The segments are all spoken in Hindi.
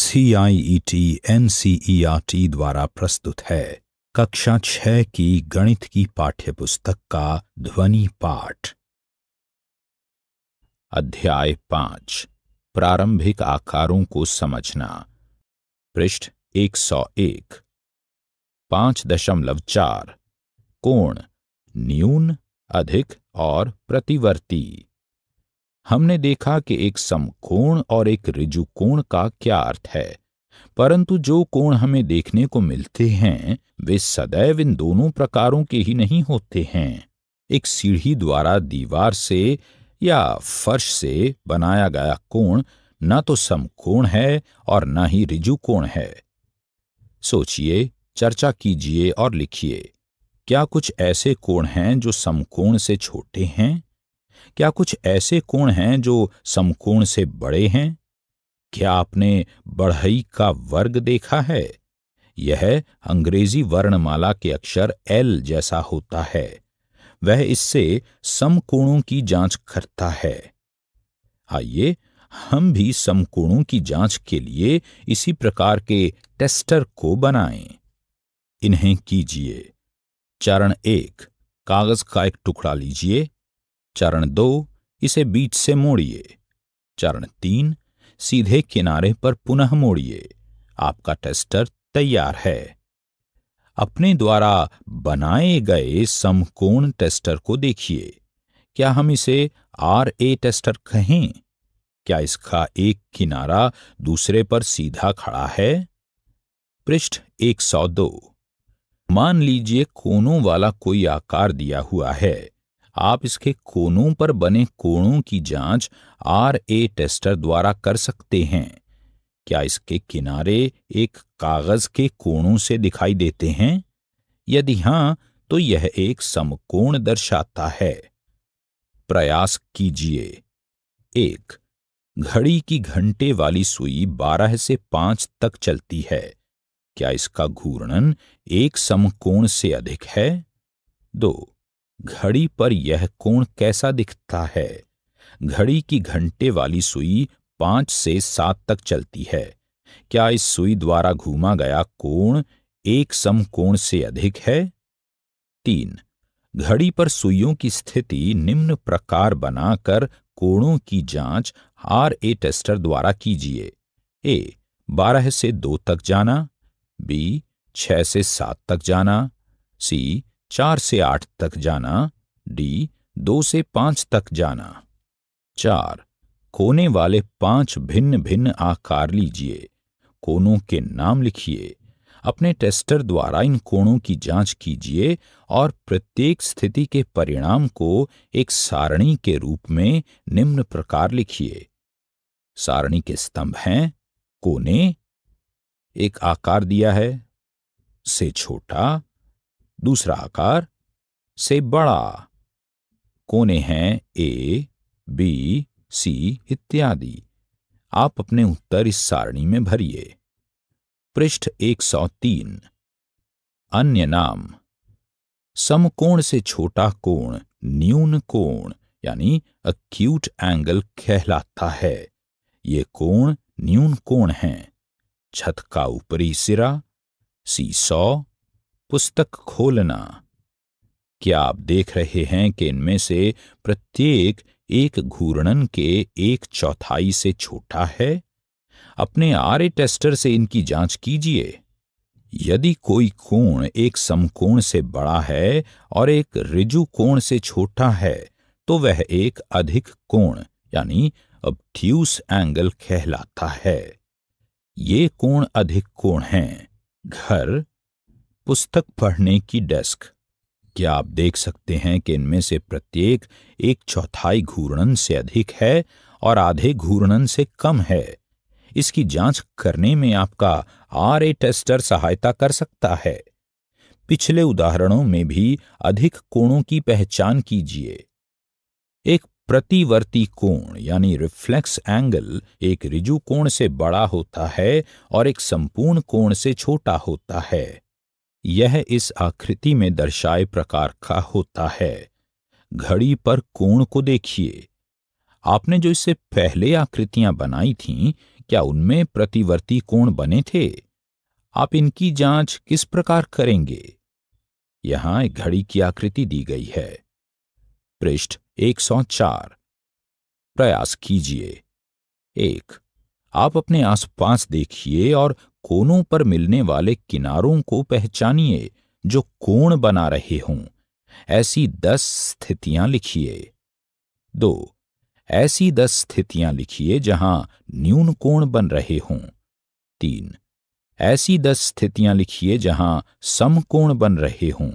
सीआईईटी एनसीईआरटी e e द्वारा प्रस्तुत है कक्षा छह की गणित की पाठ्यपुस्तक का ध्वनि पाठ अध्याय पांच प्रारंभिक आकारों को समझना पृष्ठ 101 पांच दशमलव चार कोण न्यून अधिक और प्रतिवर्ती हमने देखा कि एक समकोण और एक ऋजुकोण का क्या अर्थ है परंतु जो कोण हमें देखने को मिलते हैं वे सदैव इन दोनों प्रकारों के ही नहीं होते हैं एक सीढ़ी द्वारा दीवार से या फर्श से बनाया गया कोण न तो समकोण है और न ही ऋजुकोण है सोचिए चर्चा कीजिए और लिखिए क्या कुछ ऐसे कोण हैं जो समकोण से छोटे हैं क्या कुछ ऐसे कोण हैं जो समकोण से बड़े हैं क्या आपने बढ़ई का वर्ग देखा है यह अंग्रेजी वर्णमाला के अक्षर एल जैसा होता है वह इससे समकोणों की जांच करता है आइए हम भी समकोणों की जांच के लिए इसी प्रकार के टेस्टर को बनाएं। इन्हें कीजिए चरण एक कागज का एक टुकड़ा लीजिए चरण दो इसे बीच से मोड़िए चरण तीन सीधे किनारे पर पुनः मोड़िए आपका टेस्टर तैयार है अपने द्वारा बनाए गए समकोण टेस्टर को देखिए क्या हम इसे आर ए टेस्टर कहें क्या इसका एक किनारा दूसरे पर सीधा खड़ा है पृष्ठ 102 मान लीजिए कोनों वाला कोई आकार दिया हुआ है आप इसके कोनों पर बने कोणों की जांच आर ए टेस्टर द्वारा कर सकते हैं क्या इसके किनारे एक कागज के कोणों से दिखाई देते हैं यदि हां तो यह एक समकोण दर्शाता है प्रयास कीजिए एक घड़ी की घंटे वाली सुई बारह से पांच तक चलती है क्या इसका घूर्णन एक समकोण से अधिक है दो घड़ी पर यह कोण कैसा दिखता है घड़ी की घंटे वाली सुई पांच से सात तक चलती है क्या इस सुई द्वारा घूमा गया कोण एक सम कोण से अधिक है तीन घड़ी पर सुइयों की स्थिति निम्न प्रकार बनाकर कोणों की जांच आर ए टेस्टर द्वारा कीजिए ए बारह से दो तक जाना बी छह से सात तक जाना सी चार से आठ तक जाना डी दो से पांच तक जाना चार कोने वाले पांच भिन्न भिन्न आकार लीजिए कोनों के नाम लिखिए अपने टेस्टर द्वारा इन कोणों की जांच कीजिए और प्रत्येक स्थिति के परिणाम को एक सारणी के रूप में निम्न प्रकार लिखिए सारणी के स्तंभ हैं कोने एक आकार दिया है से छोटा दूसरा आकार से बड़ा कोने हैं ए बी सी इत्यादि आप अपने उत्तर इस सारणी में भरिए पृष्ठ 103 अन्य नाम समकोण से छोटा कोण न्यून कोण यानी अक्यूट एंगल कहलाता है ये कोण न्यून कोण है छत का ऊपरी सिरा सी सौ पुस्तक खोलना क्या आप देख रहे हैं कि इनमें से प्रत्येक एक घूर्णन के एक चौथाई से छोटा है अपने आर टेस्टर से इनकी जांच कीजिए यदि कोई कोण एक समकोण से बड़ा है और एक रिजु कोण से छोटा है तो वह एक अधिक कोण यानी ऑब्ट्यूस एंगल कहलाता है ये कोण अधिक कोण हैं घर पुस्तक पढ़ने की डेस्क क्या आप देख सकते हैं कि इनमें से प्रत्येक एक चौथाई घूर्णन से अधिक है और आधे घूर्णन से कम है इसकी जांच करने में आपका आर ए टेस्टर सहायता कर सकता है पिछले उदाहरणों में भी अधिक कोणों की पहचान कीजिए एक प्रतिवर्ती कोण यानी रिफ्लेक्स एंगल एक रिजु कोण से बड़ा होता है और एक संपूर्ण कोण से छोटा होता है यह इस आकृति में दर्शाए प्रकार का होता है घड़ी पर कोण को देखिए आपने जो इससे पहले आकृतियां बनाई थीं, क्या उनमें प्रतिवर्ती कोण बने थे आप इनकी जांच किस प्रकार करेंगे यहां एक घड़ी की आकृति दी गई है पृष्ठ 104 प्रयास कीजिए एक आप अपने आसपास देखिए और कोनों पर मिलने वाले किनारों को पहचानिए जो कोण बना रहे हों ऐसी दस स्थितियां लिखिए दो ऐसी दस स्थितियां लिखिए जहां न्यून कोण बन रहे हों तीन ऐसी दस स्थितियां लिखिए जहां समकोण बन रहे हों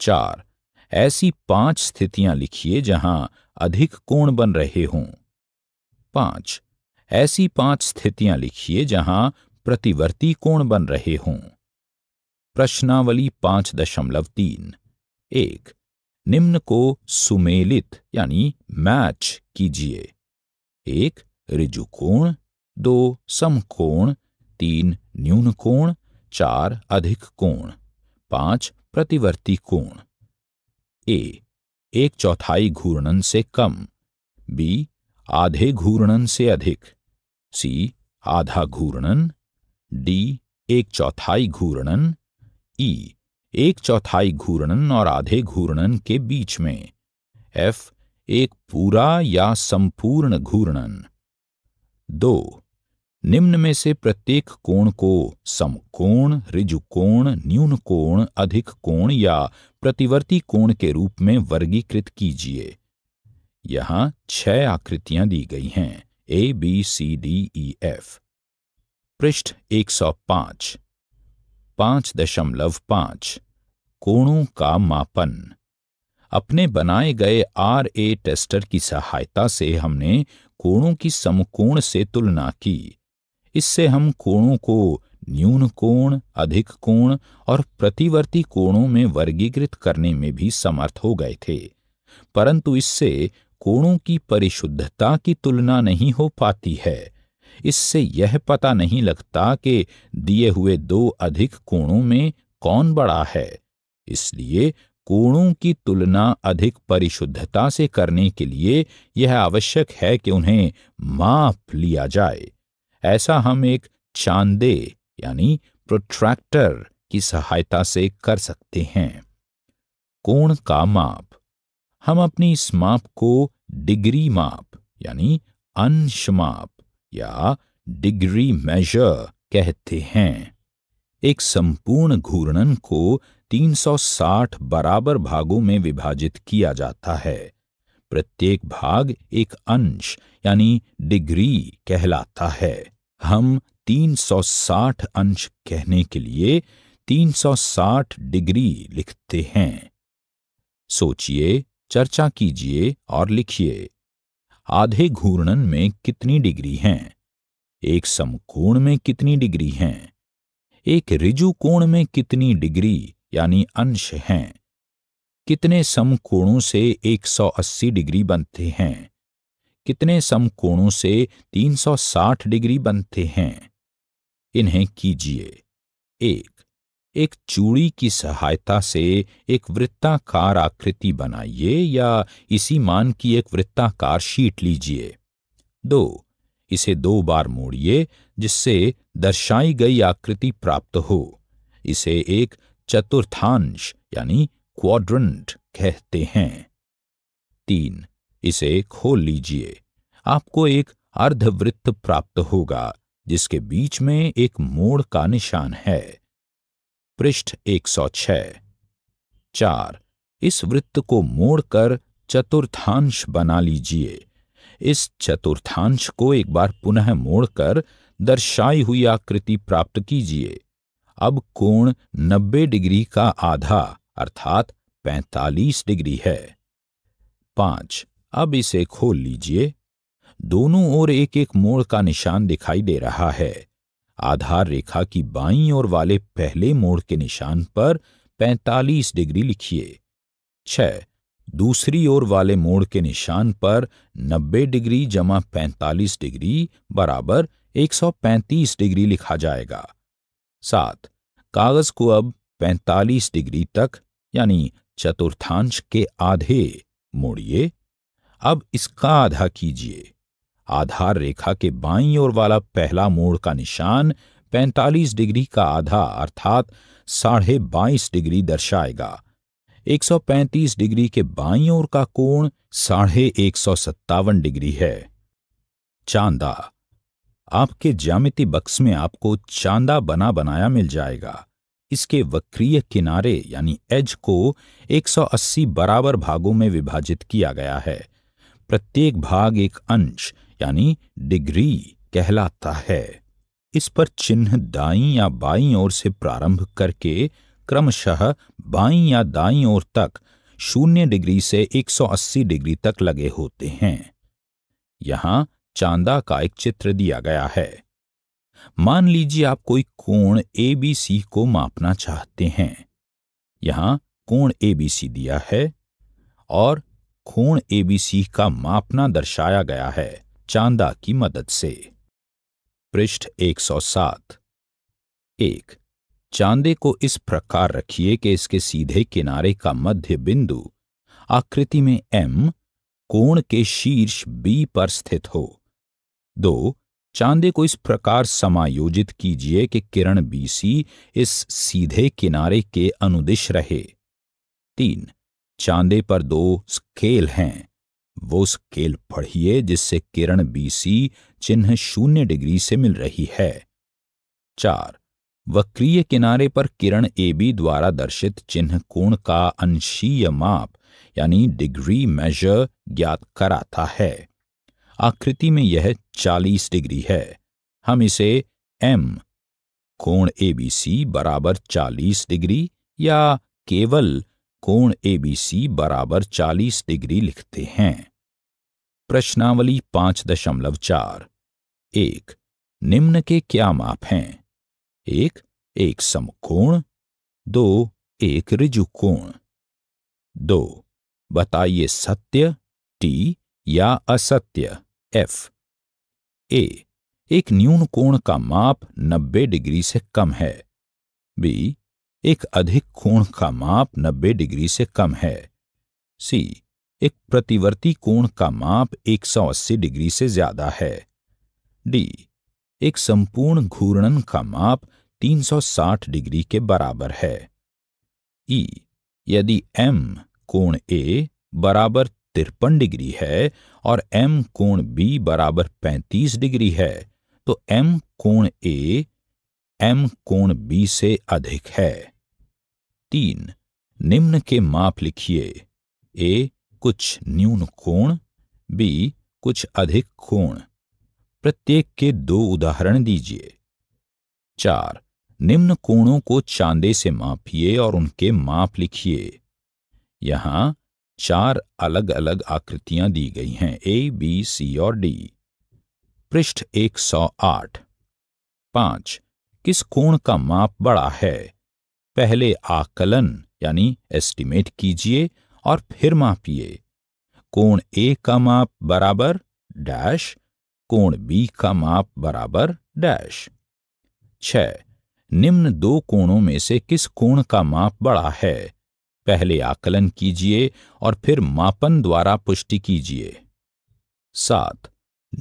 चार ऐसी पांच स्थितियां लिखिए जहां अधिक कोण बन रहे हों पांच ऐसी पांच स्थितियां लिखिए जहां प्रतिवर्ती कोण बन रहे हों प्रश्नावली पांच दशमलव तीन एक निम्न को सुमेलित यानी मैच कीजिए एक ऋजुकोण दो समकोण तीन न्यून कोण चार अधिक कोण पांच प्रतिवर्ती कोण ए एक चौथाई घूर्णन से कम बी आधे घूर्णन से अधिक सी आधा घूर्णन डी एक चौथाई घूर्णन ई एक चौथाई घूर्णन और आधे घूर्णन के बीच में एफ एक पूरा या संपूर्ण घूर्णन दो निम्न में से प्रत्येक कोण को समकोण ऋजुकोण न्यून कोण अधिक कोण या प्रतिवर्ती कोण के रूप में वर्गीकृत कीजिए यहां छह आकृतियां दी गई हैं A B C D E F पृष्ठ 105 पांच दशमलव पांच कोणों का मापन अपने बनाए गए आर ए टेस्टर की सहायता से हमने कोणों की समकोण से तुलना की इससे हम कोणों को न्यून कोण अधिक कोण और प्रतिवर्ती कोणों में वर्गीकृत करने में भी समर्थ हो गए थे परंतु इससे कोणों की परिशुद्धता की तुलना नहीं हो पाती है इससे यह पता नहीं लगता कि दिए हुए दो अधिक कोणों में कौन बड़ा है इसलिए कोणों की तुलना अधिक परिशुद्धता से करने के लिए यह आवश्यक है कि उन्हें माप लिया जाए ऐसा हम एक चांदे यानी प्रोट्रैक्टर की सहायता से कर सकते हैं कोण का माप हम अपनी इस माप को डिग्री माप यानी अंश माप या डिग्री मेजर कहते हैं एक संपूर्ण घूर्णन को 360 बराबर भागों में विभाजित किया जाता है प्रत्येक भाग एक अंश यानी डिग्री कहलाता है हम 360 अंश कहने के लिए 360 डिग्री लिखते हैं सोचिए चर्चा कीजिए और लिखिए आधे घूर्णन में कितनी डिग्री हैं एक समकोण में कितनी डिग्री हैं एक ऋजु कोण में कितनी डिग्री यानी अंश हैं कितने समकोणों से 180 डिग्री बनते हैं कितने समकोणों से 360 डिग्री बनते हैं इन्हें कीजिए एक एक चूड़ी की सहायता से एक वृत्ताकार आकृति बनाइए या इसी मान की एक वृत्ताकार शीट लीजिए दो इसे दो बार मोड़िए जिससे दर्शाई गई आकृति प्राप्त हो इसे एक चतुर्थांश यानी क्वाड्रंट कहते हैं तीन इसे खोल लीजिए आपको एक अर्धवृत्त प्राप्त होगा जिसके बीच में एक मोड़ का निशान है पृष्ठ 106 चार इस वृत्त को मोड़कर चतुर्थांश बना लीजिए इस चतुर्थांश को एक बार पुनः मोड़कर दर्शाई हुई आकृति प्राप्त कीजिए अब कोण 90 डिग्री का आधा अर्थात 45 डिग्री है पांच अब इसे खोल लीजिए दोनों ओर एक एक मोड़ का निशान दिखाई दे रहा है आधार रेखा की बाई ओर वाले पहले मोड़ के निशान पर 45 डिग्री लिखिए छह दूसरी ओर वाले मोड़ के निशान पर 90 डिग्री जमा 45 डिग्री बराबर 135 डिग्री लिखा जाएगा सात कागज को अब 45 डिग्री तक यानी चतुर्थांश के आधे मोड़िए अब इसका आधा कीजिए आधार रेखा के बाईं ओर वाला पहला मोड़ का निशान 45 डिग्री का आधा अर्थात साढ़े बाईस डिग्री दर्शाएगा 135 डिग्री के बाईं ओर का कोण साढ़े एक सौ सत्तावन डिग्री है चांदा आपके ज्यामिति बक्स में आपको चांदा बना बनाया मिल जाएगा इसके वक्रीय किनारे यानी एज को 180 बराबर भागों में विभाजित किया गया है प्रत्येक भाग एक अंश यानी डिग्री कहलाता है इस पर चिन्ह दाई या बाई ओर से प्रारंभ करके क्रमशः बाई या दाई ओर तक शून्य डिग्री से 180 डिग्री तक लगे होते हैं यहां चांदा का एक चित्र दिया गया है मान लीजिए आप कोई कोण ए बी सी को मापना चाहते हैं यहां कोण ए बी सी दिया है और कोण ए बी सी का मापना दर्शाया गया है चांदा की मदद से पृष्ठ 107 एक चांदे को इस प्रकार रखिए कि इसके सीधे किनारे का मध्य बिंदु आकृति में एम कोण के शीर्ष बी पर स्थित हो दो चांदे को इस प्रकार समायोजित कीजिए कि किरण बीसी इस सीधे किनारे के अनुदिश रहे तीन चांदे पर दो स्केल हैं वो स्केल पढ़िए जिससे किरण बीसी चिन्ह शून्य डिग्री से मिल रही है चार वक्रीय किनारे पर किरण एबी द्वारा दर्शित चिन्ह कोण का अंशीय माप यानी डिग्री मेजर ज्ञात कराता है आकृति में यह 40 डिग्री है हम इसे एम कोण एबीसी बराबर 40 डिग्री या केवल कोण एबीसी बराबर 40 डिग्री लिखते हैं प्रश्नावली पांच दशमलव चार एक निम्न के क्या माप हैं एक एक समकोण दो एक ऋजुकोण दो बताइए सत्य टी या असत्य एफ ए एक न्यून कोण का माप 90 डिग्री से कम है बी एक अधिक कोण का माप 90 डिग्री से कम है सी एक प्रतिवर्ती कोण का माप 180 डिग्री से ज्यादा है डी एक संपूर्ण घूर्णन का माप 360 डिग्री के बराबर है ई e, यदि एम कोण ए बराबर तिरपन डिग्री है और एम कोण बी बराबर 35 डिग्री है तो एम कोण ए एम कोण बी से अधिक है तीन निम्न के माप लिखिए ए कुछ न्यून कोण बी कुछ अधिक कोण प्रत्येक के दो उदाहरण दीजिए चार निम्न कोणों को चांदे से मापिए और उनके माप लिखिए यहां चार अलग अलग आकृतियां दी गई हैं ए बी सी और डी पृष्ठ 108 सौ पांच किस कोण का माप बड़ा है पहले आकलन यानी एस्टिमेट कीजिए और फिर मापिए कोण ए का माप बराबर डैश कोण बी का माप बराबर डैश छ निम्न दो कोणों में से किस कोण का माप बड़ा है पहले आकलन कीजिए और फिर मापन द्वारा पुष्टि कीजिए सात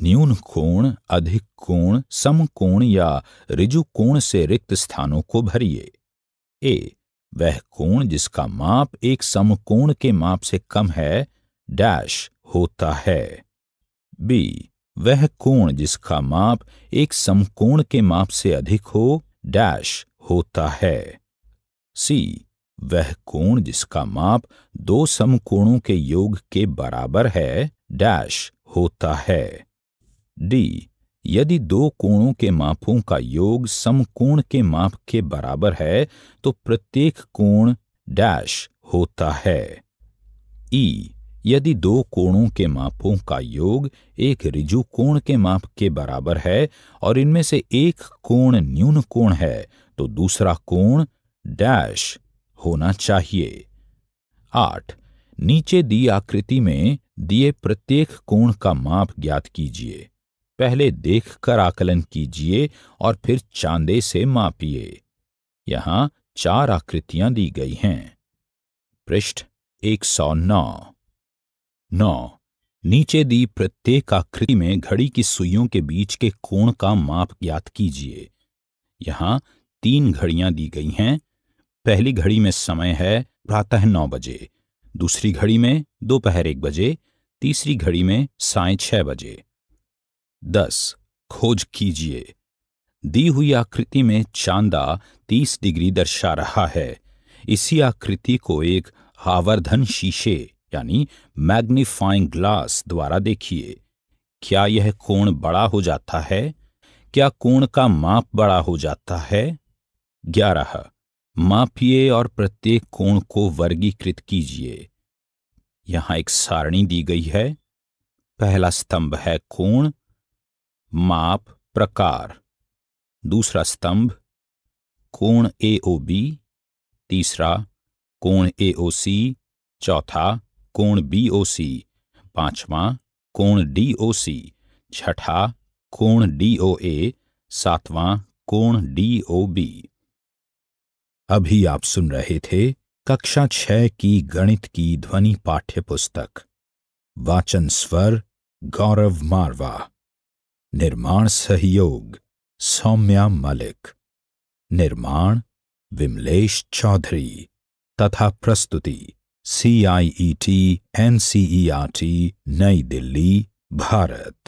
न्यून कोण अधिक कोण समकोण या रिजु कोण से रिक्त स्थानों को भरिए ए वह कोण जिसका माप एक समकोण के माप से कम है डैश होता है बी वह कोण जिसका माप एक समकोण के माप से अधिक हो डैश होता है सी वह कोण जिसका माप दो समकोणों के योग के बराबर है डैश होता है डी यदि दो कोणों के मापों का योग समकोण के माप के बराबर है तो प्रत्येक कोण डैश होता है ई यदि दो कोणों के मापों का योग एक रिजु कोण के माप के बराबर है और इनमें से एक कोण न्यून कोण है तो दूसरा कोण डैश होना चाहिए आठ नीचे दी आकृति में दिए प्रत्येक कोण का माप ज्ञात कीजिए पहले देखकर आकलन कीजिए और फिर चांदे से मापिए यहां चार आकृतियां दी गई हैं पृष्ठ 109 नौ नीचे दी प्रत्येक आकृति में घड़ी की सुइयों के बीच के कोण का माप ज्ञात कीजिए यहां तीन घड़ियां दी गई हैं पहली घड़ी में समय है प्रातः नौ बजे दूसरी घड़ी में दोपहर एक बजे तीसरी घड़ी में साय छह बजे दस खोज कीजिए दी हुई आकृति में चांदा तीस डिग्री दर्शा रहा है इसी आकृति को एक आवर्धन शीशे यानी मैग्नीफाइंग ग्लास द्वारा देखिए क्या यह कोण बड़ा हो जाता है क्या कोण का माप बड़ा हो जाता है ग्यारह मापिए और प्रत्येक कोण को वर्गीकृत कीजिए यहां एक सारणी दी गई है पहला स्तंभ है कोण माप प्रकार दूसरा स्तंभ कोण ए ओ बी तीसरा कोण ए ओ सी चौथा कोण बी ओ सी पांचवा कोण डी ओ सी छठा कोण डी ओ ए सातवां कोण डी ओ बी अभी आप सुन रहे थे कक्षा छह की गणित की ध्वनि पाठ्य पुस्तक वाचन स्वर गौरव मारवा निर्माण सहयोग सौम्या मलिक निर्माण विमलेश चौधरी तथा प्रस्तुति C I E T N C E R T नई दिल्ली भारत